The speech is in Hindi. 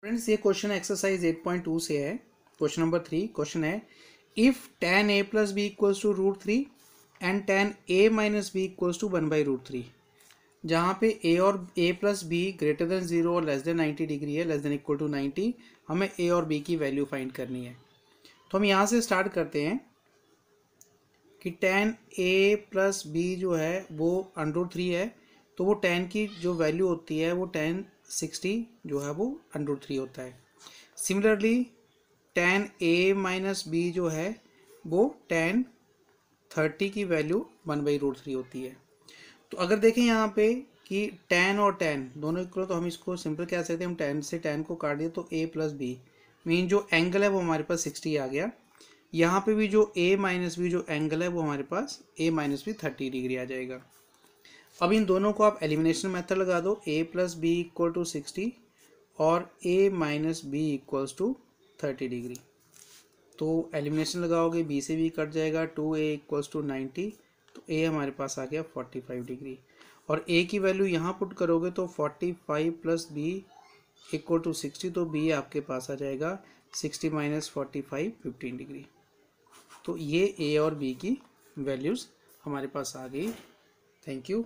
फ्रेंड्स ये क्वेश्चन एक्सरसाइज 8.2 से है क्वेश्चन नंबर थ्री क्वेश्चन है if ten A plus B equals to root three and ten A minus B equals to one by root three जहाँ पे ए और A plus B greater than zero और लेस देन नाइन्टी डिग्री है less than equal to ninety हमें ए और बी की वैल्यू फाइंड करनी है तो हम यहाँ से स्टार्ट करते हैं कि टेन ए प्लस बी जो है वो अंडर थ्री है तो वो टेन की जो वैल्यू होती है वो टेन सिक्सटी जो है वो अंडर थ्री होता है similarly ten A minus B जो है वो टेन थर्टी की value one by root three होती है तो अगर देखें यहाँ पे कि टेन और टेन दोनों इक्वल तो हम इसको सिंपल कह सकते हैं हम टेन से टेन को काट दिए तो ए प्लस बी मीन जो एंगल है वो हमारे पास सिक्सटी आ गया यहाँ पे भी जो ए माइनस बी जो एंगल है वो हमारे पास A minus B thirty degree आ जाएगा अब इन दोनों को आप एलिमिनेशन मेथड लगा दो A plus B equal to sixty और A minus B equals to thirty degree तो एलिमिनेशन लगाओगे बी से बी कट जाएगा two A equals to ninety तो ए हमारे पास आ गया फोर्टी फाइव डिग्री और ए की वैल्यू यहाँ पुट करोगे तो forty five plus B equal to sixty तो बी आपके पास आ जाएगा sixty minus forty five fifteen degree तो ये ए और बी की वैल्यूज़ हमारे पास आ गई थैंक यू